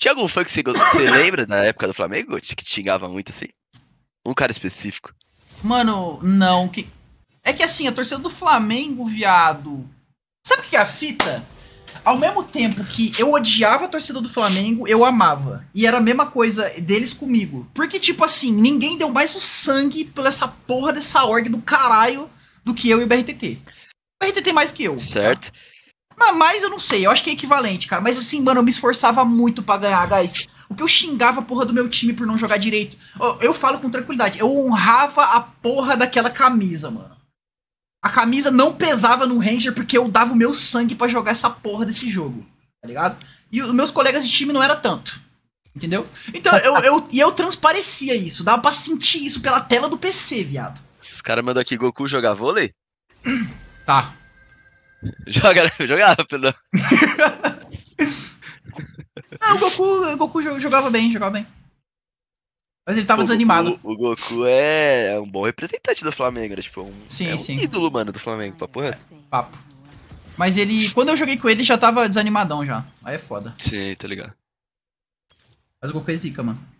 Tinha algum fã que você, você lembra da época do Flamengo que xingava muito assim? Um cara específico? Mano, não. Que... É que assim, a torcida do Flamengo, viado. Sabe o que é a fita? Ao mesmo tempo que eu odiava a torcida do Flamengo, eu amava. E era a mesma coisa deles comigo. Porque, tipo assim, ninguém deu mais o sangue pela essa porra dessa org do caralho do que eu e o BRTT. O BRTT mais que eu. Certo. Tá? Mas eu não sei, eu acho que é equivalente, cara. Mas assim, mano, eu me esforçava muito para ganhar, guys. O que eu xingava a porra do meu time por não jogar direito. Eu, eu falo com tranquilidade, eu honrava a porra daquela camisa, mano. A camisa não pesava no Ranger porque eu dava o meu sangue para jogar essa porra desse jogo, tá ligado? E os meus colegas de time não era tanto. Entendeu? Então, eu, eu, e eu transparecia isso, dava pra sentir isso pela tela do PC, viado. Esses caras mandam aqui Goku jogar vôlei? Tá. Joga, jogava, pelo ah, o Goku, o Goku jogava bem, jogava bem. Mas ele tava o desanimado. Goku, o Goku é um bom representante do Flamengo, né? Tipo, é um, sim, é um ídolo, mano, do Flamengo, papo reto. Papo. Mas ele. Quando eu joguei com ele, já tava desanimadão já. Aí é foda. Sim, tá ligado. Mas o Goku é zica, mano.